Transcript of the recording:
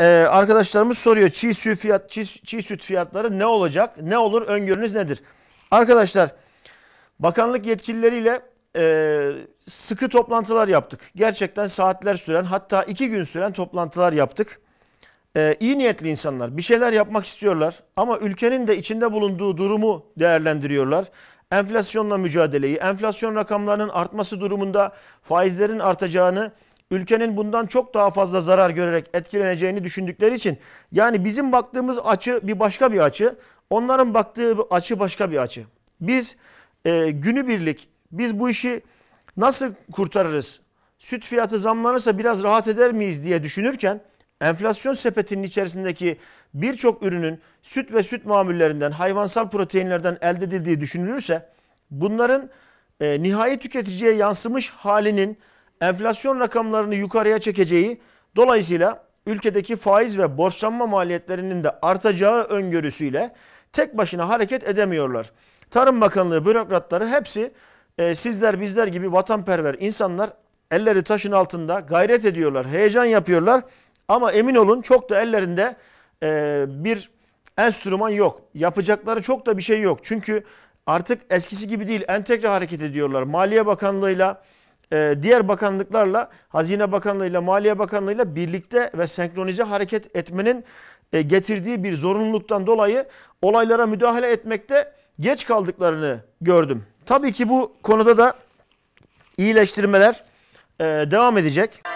Ee, arkadaşlarımız soruyor çiğ süt, fiyat, çiğ, çiğ süt fiyatları ne olacak? Ne olur? Öngörünüz nedir? Arkadaşlar bakanlık yetkilileriyle e, sıkı toplantılar yaptık. Gerçekten saatler süren hatta iki gün süren toplantılar yaptık. Ee, iyi niyetli insanlar bir şeyler yapmak istiyorlar ama ülkenin de içinde bulunduğu durumu değerlendiriyorlar. Enflasyonla mücadeleyi, enflasyon rakamlarının artması durumunda faizlerin artacağını ülkenin bundan çok daha fazla zarar görerek etkileneceğini düşündükleri için yani bizim baktığımız açı bir başka bir açı, onların baktığı açı başka bir açı. Biz e, günübirlik biz bu işi nasıl kurtarırız? Süt fiyatı zamlanırsa biraz rahat eder miyiz diye düşünürken enflasyon sepetinin içerisindeki birçok ürünün süt ve süt mamullerinden, hayvansal proteinlerden elde edildiği düşünülürse bunların e, nihai tüketiciye yansımış halinin enflasyon rakamlarını yukarıya çekeceği dolayısıyla ülkedeki faiz ve borçlanma maliyetlerinin de artacağı öngörüsüyle tek başına hareket edemiyorlar. Tarım Bakanlığı bürokratları hepsi e, sizler bizler gibi vatanperver insanlar elleri taşın altında gayret ediyorlar, heyecan yapıyorlar. Ama emin olun çok da ellerinde e, bir enstrüman yok. Yapacakları çok da bir şey yok. Çünkü artık eskisi gibi değil entegre hareket ediyorlar. Maliye Bakanlığı'yla ile ee, diğer bakanlıklarla, Hazine Bakanlığı'yla, Maliye Bakanlığı'yla birlikte ve senkronize hareket etmenin e, getirdiği bir zorunluluktan dolayı olaylara müdahale etmekte geç kaldıklarını gördüm. Tabii ki bu konuda da iyileştirmeler e, devam edecek.